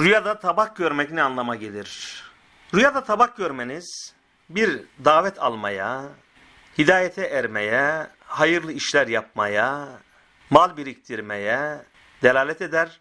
Rüyada tabak görmek ne anlama gelir? Rüyada tabak görmeniz bir davet almaya, hidayete ermeye, hayırlı işler yapmaya, mal biriktirmeye delalet eder.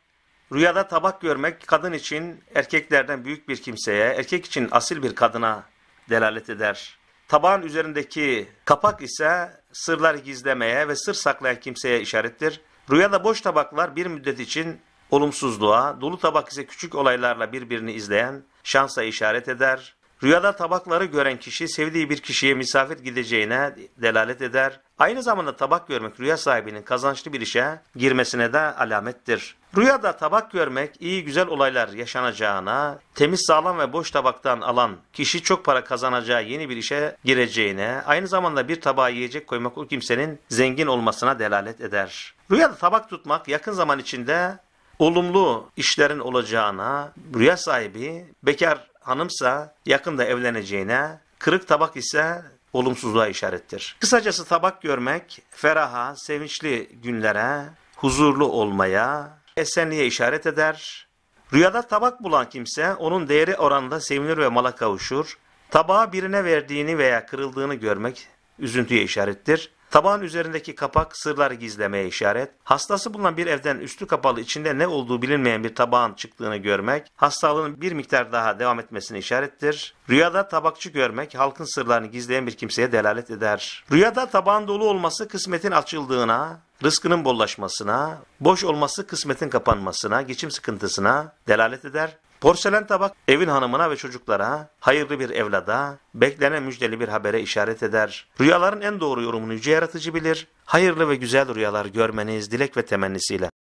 Rüyada tabak görmek kadın için erkeklerden büyük bir kimseye, erkek için asil bir kadına delalet eder. Tabağın üzerindeki kapak ise sırlar gizlemeye ve sır saklayan kimseye işarettir. Rüyada boş tabaklar bir müddet için olumsuzluğa, dolu tabak ise küçük olaylarla birbirini izleyen, şansa işaret eder. Rüyada tabakları gören kişi sevdiği bir kişiye misafir gideceğine delalet eder. Aynı zamanda tabak görmek rüya sahibinin kazançlı bir işe girmesine de alamettir. Rüyada tabak görmek iyi güzel olaylar yaşanacağına, temiz sağlam ve boş tabaktan alan kişi çok para kazanacağı yeni bir işe gireceğine, aynı zamanda bir tabağa yiyecek koymak o kimsenin zengin olmasına delalet eder. Rüyada tabak tutmak yakın zaman içinde olumlu işlerin olacağına, rüya sahibi, bekar hanımsa yakında evleneceğine, kırık tabak ise olumsuzluğa işarettir. Kısacası tabak görmek, feraha, sevinçli günlere, huzurlu olmaya, esenliğe işaret eder. Rüyada tabak bulan kimse onun değeri oranında sevinir ve mala kavuşur. Tabağı birine verdiğini veya kırıldığını görmek üzüntüye işarettir. Tabağın üzerindeki kapak sırlar gizlemeye işaret, hastası bulunan bir evden üstü kapalı içinde ne olduğu bilinmeyen bir tabağın çıktığını görmek, hastalığın bir miktar daha devam etmesine işarettir. Rüyada tabakçı görmek halkın sırlarını gizleyen bir kimseye delalet eder. Rüyada tabağın dolu olması kısmetin açıldığına, rızkının bollaşmasına, boş olması kısmetin kapanmasına, geçim sıkıntısına delalet eder. Porselen tabak evin hanımına ve çocuklara, hayırlı bir evlada, beklenen müjdeli bir habere işaret eder. Rüyaların en doğru yorumunu yüce yaratıcı bilir, hayırlı ve güzel rüyalar görmeniz dilek ve temennisiyle.